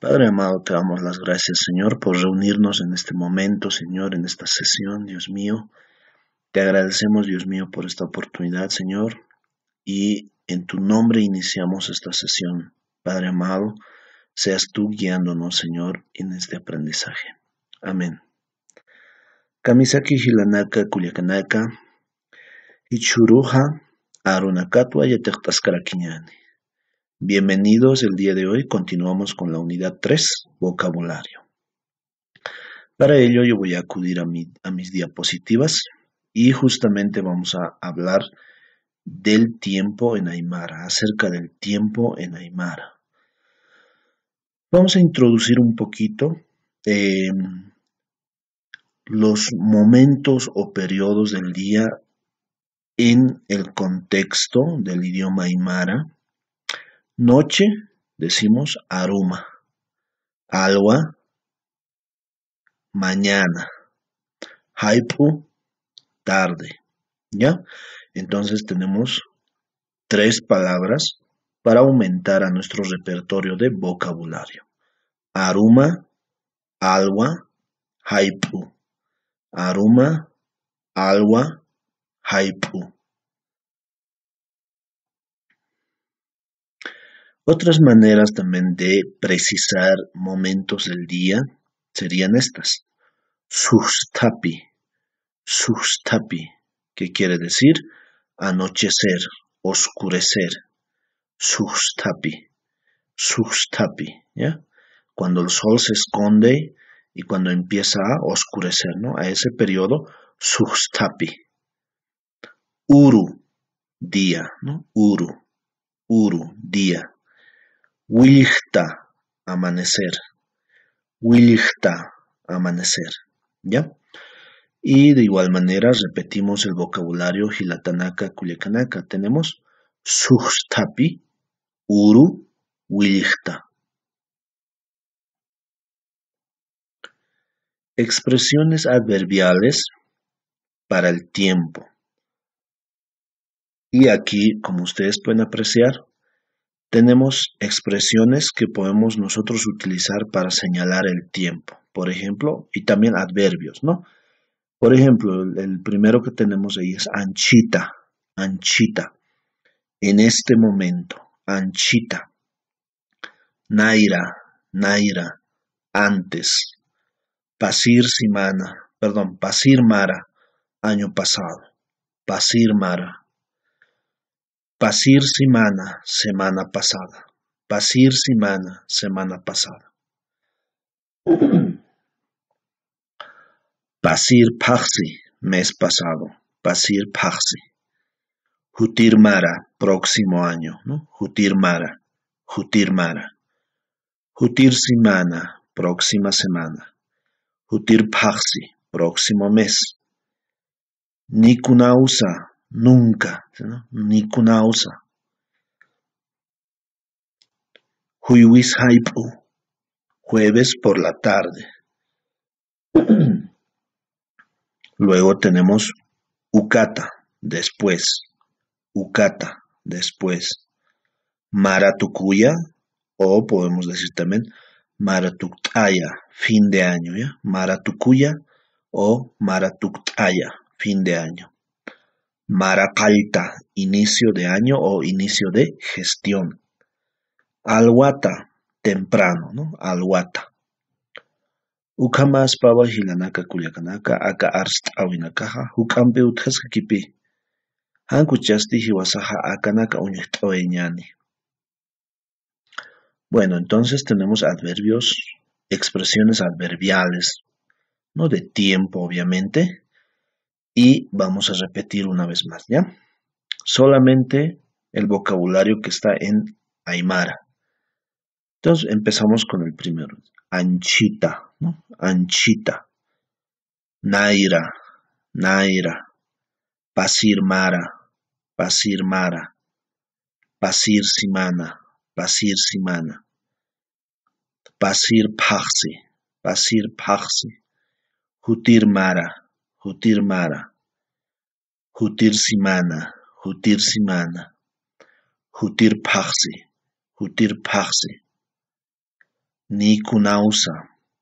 Padre amado, te damos las gracias, Señor, por reunirnos en este momento, Señor, en esta sesión, Dios mío. Te agradecemos, Dios mío, por esta oportunidad, Señor, y en tu nombre iniciamos esta sesión. Padre amado, seas tú guiándonos, Señor, en este aprendizaje. Amén. Kamisaki Hilanaka Kuliakanaka, Ichuruja, Arunakatwa kinyani. Bienvenidos, el día de hoy continuamos con la unidad 3, vocabulario. Para ello yo voy a acudir a, mis diapositivas y justamente vamos a hablar del tiempo en Aymara, acerca del tiempo en Aymara. Vamos a introducir un poquito eh, los momentos o periodos del día en el contexto del idioma Aymara Noche, decimos aruma, Alba, mañana. Haipu, tarde. ¿Ya? Entonces tenemos tres palabras para aumentar a nuestro repertorio de vocabulario. Aruma, agua, haipu. Aruma, agua, haipu. Otras maneras también de precisar momentos del día serían estas. Sustapi. Sustapi, ¿qué quiere decir anochecer, oscurecer. Sustapi. Sustapi, ¿ya? Cuando el sol se esconde y cuando empieza a oscurecer, ¿no? A ese periodo, sustapi. Uru, día, ¿no? Uru, uru, día. Wilichta, amanecer. Wilichta, amanecer. ¿Ya? Y de igual manera repetimos el vocabulario Hilatanaka kulekanaka Tenemos Sustapi, Uru, Wilichta. Expresiones adverbiales para el tiempo. Y aquí, como ustedes pueden apreciar, tenemos expresiones que podemos nosotros utilizar para señalar el tiempo, por ejemplo, y también adverbios, ¿no? Por ejemplo, el, primero que tenemos ahí es anchita, anchita, en este momento, anchita, naira, naira, antes, pasir simana, perdón, pasir mara, año pasado, pasir mara, Pasir semana, semana pasada. Pasir semana, semana pasada. Pasir paxi, mes pasado. Pasir paxi. Jutir mara, próximo año. ¿no? Jutir mara, jutir mara. Jutir semana, próxima semana. Jutir paxi, próximo mes. Nikunausa, nunca, ¿no? kunausa. Huiwis oh. jueves por la tarde. Luego tenemos Ukata, después. Ukata, después. Maratukuya, o podemos decir también Maratuktaya, fin de año, ¿ya? Maratukuya o Maratuktaya, fin de año. Marapalta, inicio de año o inicio de gestión. Alwata, temprano, ¿no? Alwata. Ukamas pava hilanaka kuyakanaka aka arst awinakaha, hukampe utjaska kipi. Hanku chasti hiwasaha akanaka uñehtaweñani. Bueno, entonces tenemos adverbios, expresiones adverbiales, no de tiempo obviamente, y vamos a repetir una vez más, ¿ya? Solamente el vocabulario que está en Aymara. Entonces empezamos con el primero. Anchita, ¿no? Anchita. Naira, Naira. Pasirmara, Pasirmara. Pasir Simana, Pasir Simana. Pasir Paxi, Pasir Paxi. Mara. Jutir Mara, Jutir Simana, Jutir Simana, Jutir Paxi, Jutir Paxi, Ni Kunausa,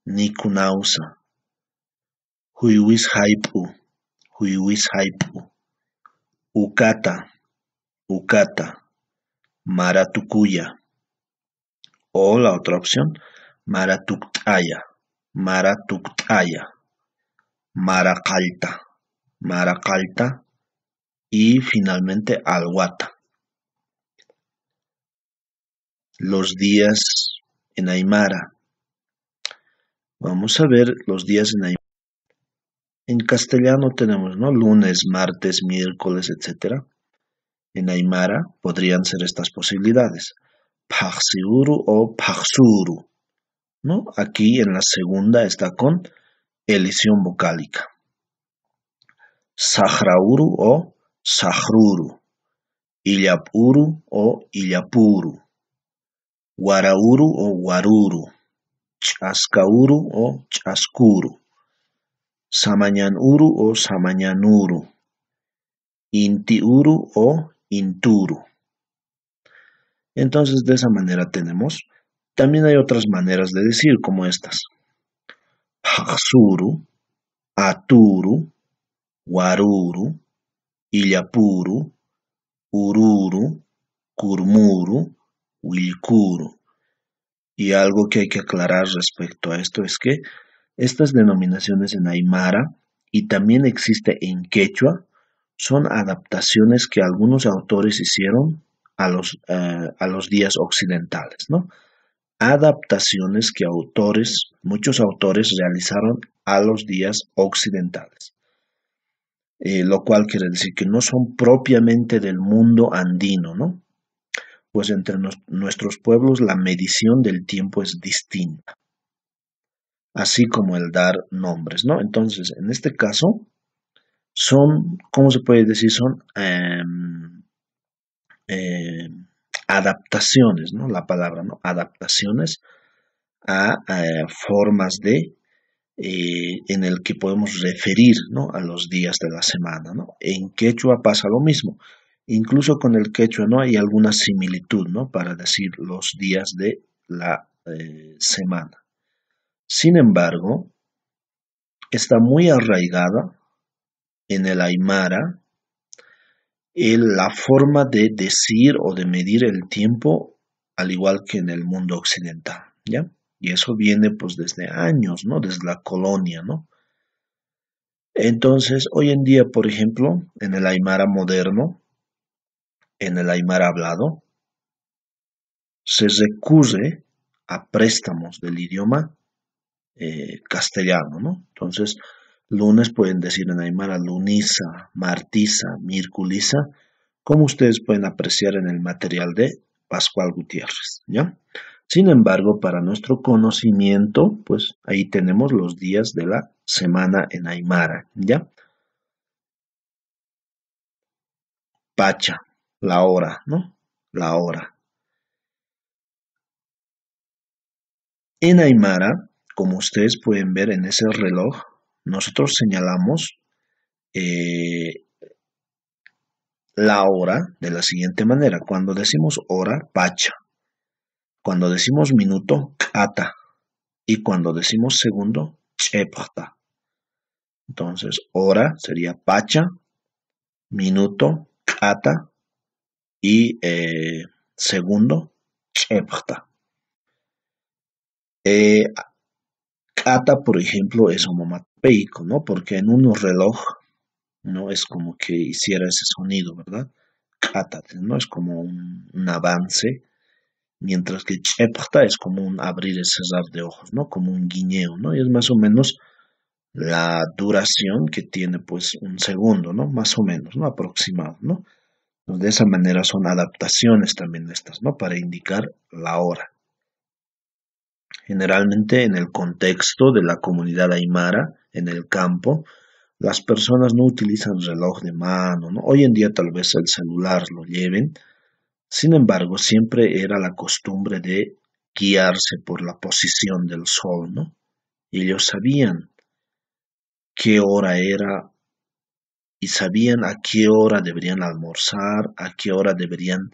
Ni Kunausa, Huiwis Haipu, Huiwis Haipu, Ukata, Ukata, Maratukuya. O la otra opción, Mara Mara Maratuktaya. Maracalta, Maracalta y finalmente Alguata. Los días en Aymara. Vamos a ver los días en Aymara. En castellano tenemos ¿no? lunes, martes, miércoles, etc. En Aymara podrían ser estas posibilidades. Paxiuru o Paxuru. ¿no? Aquí en la segunda está con elisión vocálica. Sahrauru o Sahruru, Illapuru o Illapuru, Guarauru o Guaruru, Chaskauru o Chaskuru. Samañanuru o Samañanuru, Intiuru o Inturu. Entonces de esa manera tenemos. También hay otras maneras de decir como estas. Haksuru, Aturu, Waruru, Illapuru, Ururu, Kurmuru, Wilkuru. Y algo que hay que aclarar respecto a esto es que estas denominaciones en Aymara y también existe en quechua son adaptaciones que algunos autores hicieron a los, eh, a los días occidentales, ¿no? adaptaciones que autores, muchos autores realizaron a los días occidentales. Eh, lo cual quiere decir que no son propiamente del mundo andino, ¿no? Pues entre nuestros pueblos la medición del tiempo es distinta, así como el dar nombres, ¿no? Entonces, en este caso, son, ¿cómo se puede decir? Son em, adaptaciones, ¿no? La palabra, ¿no? Adaptaciones a, formas de eh, en el que podemos referir a los días de la semana. En quechua pasa lo mismo. Incluso con el quechua ¿no? hay alguna similitud ¿no? para decir los días de la eh, semana. Sin embargo, está muy arraigada en el aymara la forma de decir o de medir el tiempo, al igual que en el mundo occidental, ¿ya? Y eso viene pues desde años, ¿no? Desde la colonia, ¿no? Entonces, hoy en día, por ejemplo, en el Aymara moderno, en el Aymara hablado, se recurre a préstamos del idioma eh, castellano, ¿no? Entonces, Lunes pueden decir en Aymara lunisa, martisa, mirculisa, como ustedes pueden apreciar en el material de Pascual Gutiérrez. ¿ya? Sin embargo, para nuestro conocimiento, pues ahí tenemos los días de la semana en Aymara. ¿ya? Pacha, la hora, ¿no? La hora. En Aymara, como ustedes pueden ver en ese reloj, nosotros señalamos eh, la hora de la siguiente manera. Cuando decimos hora, pacha. Cuando decimos minuto, kata. Y cuando decimos segundo, chepata. Entonces, hora sería pacha, minuto, kata. Y eh, segundo, chepata. Eh, ata por ejemplo, es homomateico, ¿no? Porque en un reloj no es como que hiciera ese sonido, ¿verdad? ata ¿no? Es como un, avance, mientras que chepta es como un abrir el cerrar de ojos, ¿no? Como un guiñeo, ¿no? Y es más o menos la duración que tiene, pues, un segundo, ¿no? Más o menos, ¿no? Aproximado, ¿no? de esa manera son adaptaciones también estas, ¿no? Para indicar la hora. Generalmente en el contexto de la comunidad aymara, en el campo, las personas no utilizan reloj de mano, ¿no? hoy en día tal vez el celular lo lleven, sin embargo siempre era la costumbre de guiarse por la posición del sol, ¿no? Ellos sabían qué hora era y sabían a qué hora deberían almorzar, a qué hora deberían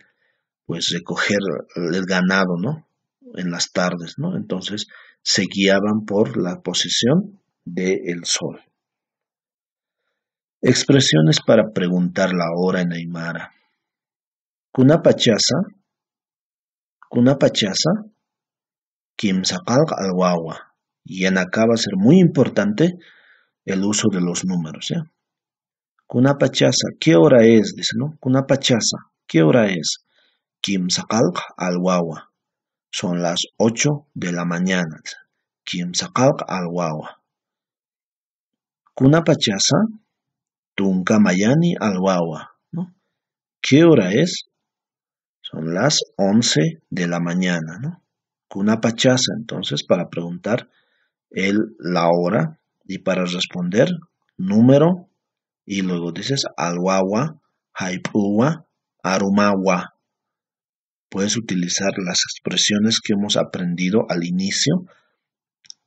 pues recoger el ganado, ¿no? en las tardes, ¿no? Entonces se guiaban por la posición del sol. Expresiones para preguntar la hora en Aymara. Kunapachasa, kunapachasa, al alwawa. Y en acá va a ser muy importante el uso de los números, ¿ya? ¿eh? pachaza, ¿qué hora es? Dice, ¿no? Kunapachasa, ¿qué hora es? al alwawa. Son las 8 de la mañana. sakak al wawa. Kuna pachasa, tunka mayani al wawa. ¿Qué hora es? Son las 11 de la mañana. ¿no? Kuna pachasa, entonces, para preguntar el, la hora y para responder número y luego dices al wawa, haipuwa, arumawa puedes utilizar las expresiones que hemos aprendido al inicio,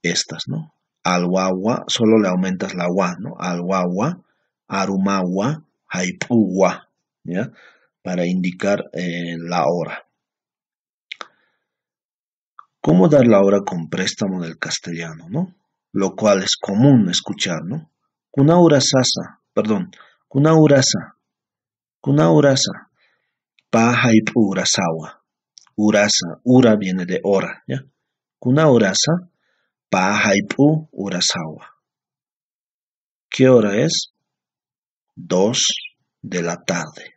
estas, ¿no? Al guagua, solo le aumentas la ua, ¿no? Al guagua, arumagua, haipugua, ¿ya? Para indicar eh, la hora. ¿Cómo dar la hora con préstamo del castellano, no? Lo cual es común escuchar, ¿no? Una hora perdón, una urasa, una urasa, paja y urasawa. Urasa, ura viene de hora, ¿ya? Kuna urasa, paja y urasawa. ¿Qué hora es? Dos de la tarde.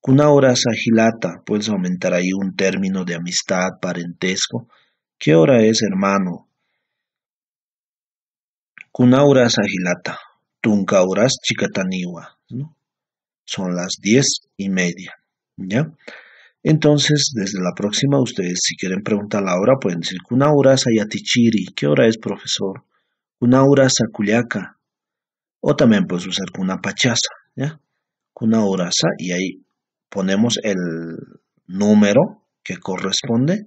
Kuna urasa gilata, puedes aumentar ahí un término de amistad, parentesco. ¿Qué hora es, hermano? Kuna urasa gilata, tunka uras chikataniwa, Son las diez y media. ¿ya? Entonces, desde la próxima, ustedes si quieren preguntar la hora, pueden decir, una hora ¿qué hora es, profesor? Una hora O también puedes usar una pachaza, ¿ya? Una hora y ahí ponemos el número que corresponde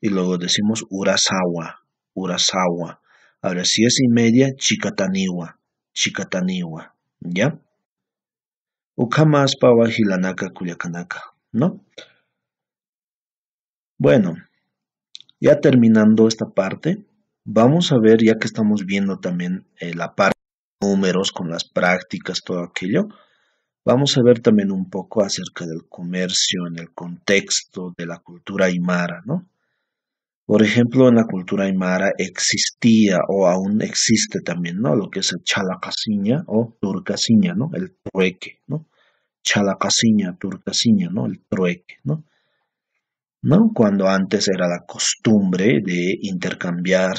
y luego decimos Urasawa, Urasawa. Ahora, si es y media, Chikataniwa, chikataniwa ¿ya? Ukamas Pawajilanaka Hilanaka ¿no? Bueno, ya terminando esta parte, vamos a ver, ya que estamos viendo también eh, la parte de números con las prácticas, todo aquello, vamos a ver también un poco acerca del comercio en el contexto de la cultura aymara, ¿no? Por ejemplo, en la cultura aymara existía o aún existe también, ¿no? Lo que es el chalacasiña o turcasiña, ¿no? El trueque, ¿no? chalacasiña, turcasiña, ¿no? El trueque, ¿no? ¿no? Cuando antes era la costumbre de intercambiar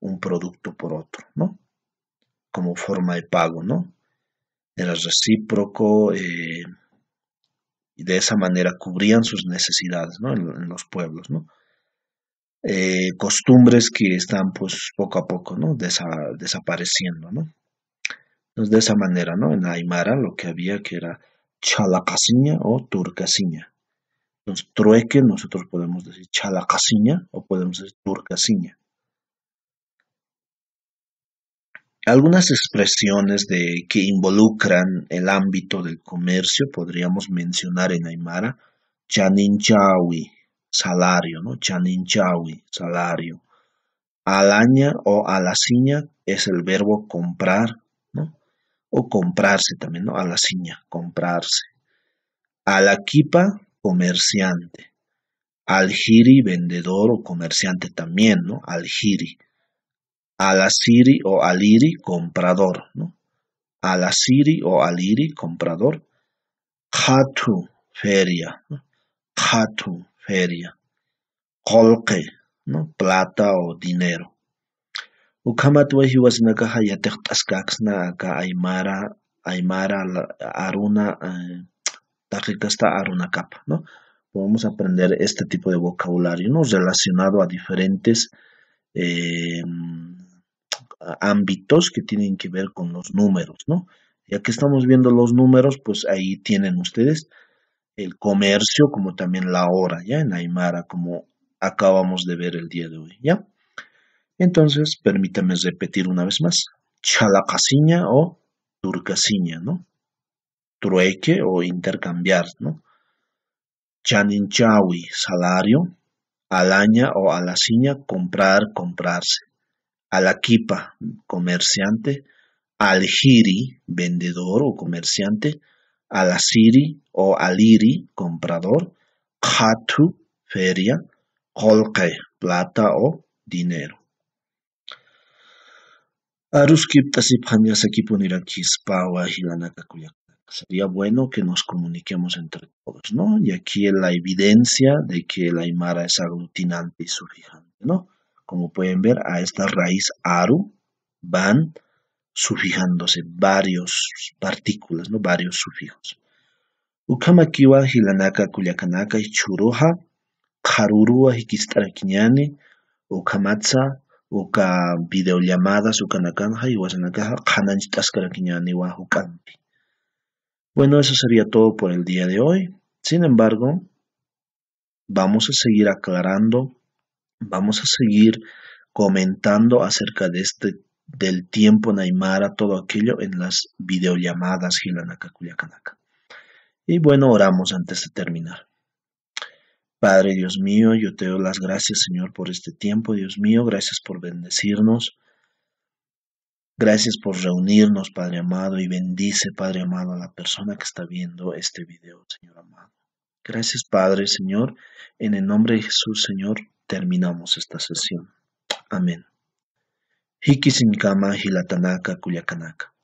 un producto por otro, ¿no? Como forma de pago, ¿no? Era recíproco, eh, y de esa manera cubrían sus necesidades, ¿no? En, los pueblos, ¿no? Eh, costumbres que están pues poco a poco ¿no? desapareciendo. ¿no? Entonces de esa manera, ¿no? en Aymara lo que había que era chalacasiña o turcasiña. Entonces, trueque nosotros podemos decir chalacasiña o podemos decir turcasiña. Algunas expresiones que involucran el ámbito del comercio podríamos mencionar en Aymara, chaninchawi, salario, ¿no? Chaninchawi, salario. Alaña o alaciña es el verbo comprar o comprarse también, ¿no? A la ciña, comprarse. A la comerciante. Al jiri, vendedor o comerciante también, ¿no? Al jiri. A la o al comprador, ¿no? A la o al comprador. Hatu, feria. ¿no? feria. Kolke, ¿no? Plata o dinero. Ukhamatway hiwasunakaqa ka aymara aymara aruna eh, aruna kap, ¿no? Podemos aprender este tipo de vocabulario, ¿no? Relacionado a diferentes eh, ámbitos que tienen que ver con los números, ¿no? Ya que estamos viendo los números, pues ahí tienen ustedes el comercio como también la hora, ¿ya? En Aymara, como acabamos de ver el día de hoy, ¿ya? Entonces, permítame repetir una vez más, chalacasiña o turcasiña, ¿no? Trueque o intercambiar, ¿no? Chaninchawi, salario, alaña o alaciña, comprar, comprarse. Alaquipa, comerciante. Aljiri, vendedor o comerciante. Alasiri o aliri, comprador. Khatu, feria. Kolke, plata o dinero. Aruskipta Siphan hilanaka Sería bueno que nos comuniquemos entre todos, ¿no? Y aquí la evidencia de que la aymara es aglutinante y sufijante, ¿no? Como pueden ver, a esta raíz aru van sufijándose varios partículas, ¿no? Varios sufijos. Ukamakiwa hilanaka kuyakanaka y churoha, karurua ukamatsa uka videollamadas y Bueno, eso sería todo por el día de hoy. Sin embargo, vamos a seguir aclarando, vamos a seguir comentando acerca de este del tiempo Naimara, todo aquello en las videollamadas Hilanaka Y bueno, oramos antes de terminar. Padre Dios mío, yo te doy las gracias, Señor, por este tiempo, Dios mío, gracias por bendecirnos. Gracias por reunirnos, Padre amado, y bendice, Padre amado, a la persona que está viendo este video, Señor amado. Gracias, Padre, Señor. En el nombre de Jesús, Señor, terminamos esta sesión. Amén. Hilatanaka Kuyakanaka.